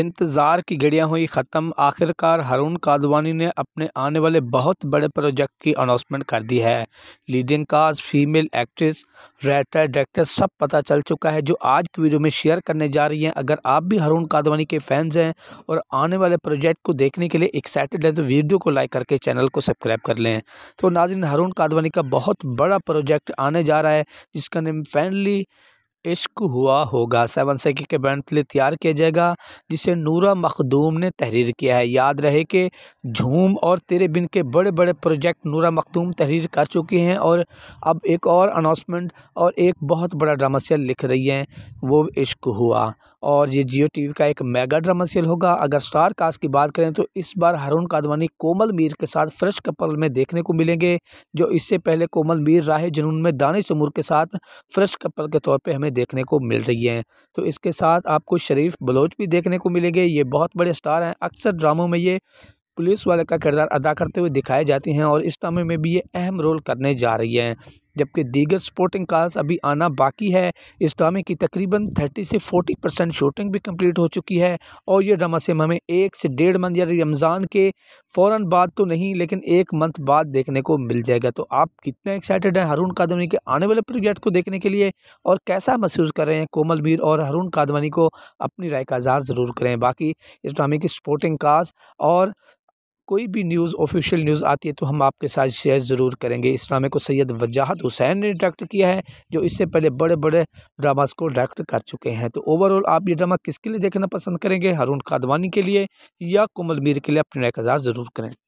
इंतज़ार की घड़ियाँ हुई ख़त्म आखिरकार हारून कादवानी ने अपने आने वाले बहुत बड़े प्रोजेक्ट की अनाउंसमेंट कर दी है leading cast female actress writer director सब पता चल चुका है जो आज की वीडियो में शेयर करने जा रही हैं अगर आप भी हारून कादवानी के फैंस हैं और आने वाले प्रोजेक्ट को देखने के लिए एक्साइटेड हैं तो वीडियो को लाइक करके चैनल को सब्सक्राइब कर लें तो नाजिन हारून कादवानी का बहुत बड़ा प्रोजेक्ट आने जा रहा है जिसका नेम फैनली इश्क हुआ होगा सेवन सेकी के बैंड के लिए तैयार किया जाएगा जिसे नूरा मखदूम ने तहरीर किया है याद रहे कि झूम और तेरे बिन के बड़े बड़े प्रोजेक्ट नूरा मखदूम तहरीर कर चुकी हैं और अब एक और अनाउंसमेंट और एक बहुत बड़ा ड्रामा सेल लिख रही हैं वो इश्क हुआ और ये जियो टीवी का एक मेगा ड्रामा सीरियल होगा अगर स्टार कास्ट की बात करें तो इस बार हरुण कादवानी कोमल मीर के साथ फ्रेश कपल में देखने को मिलेंगे जो इससे पहले कोमल मीर राह जुनून में दानिश उमूर के साथ फ्रेश कपल के तौर पर हमें देखने को मिल रही हैं तो इसके साथ आपको शरीफ बलोच भी देखने को मिलेंगे ये बहुत बड़े स्टार हैं अक्सर ड्रामों में ये पुलिस वाले का किरदार अदा करते हुए दिखाए जाते हैं और इस ड्रामे में भी ये अहम रोल करने जा रही हैं जबकि दीगर स्पोर्टिंग कार्स अभी आना बाकी है इस ड्रामे की तकरीबन थर्टी से फोर्टी परसेंट शूटिंग भी कंप्लीट हो चुकी है और यह ड्रामा सिम हमें एक से डेढ़ मंथ या रमज़ान के फ़ौर बाद तो नहीं लेकिन एक मंथ बाद देखने को मिल जाएगा तो आप कितने एक्साइटेड हैं हरुण कादवानी के आने वाले प्रोजेक्ट को देखने के लिए और कैसा महसूस कर रहे हैं कोमल मीर और हरुण कादवानी को अपनी राय का इजहार ज़रूर करें बाकी इस ड्रामे की स्पोर्टिंग कास्ट और कोई भी न्यूज़ ऑफिशियल न्यूज़ आती है तो हम आपके साथ शेयर ज़रूर करेंगे इस ड्रामे को सैयद वजाहत हुसैन ने डायरेक्ट किया है जो इससे पहले बड़े बड़े ड्रामास को डायरेक्ट कर चुके हैं तो ओवरऑल आप ये ड्रामा किसके लिए देखना पसंद करेंगे हारून कादवानी के लिए या कोमल मीर के लिए अपने राय ज़रूर करें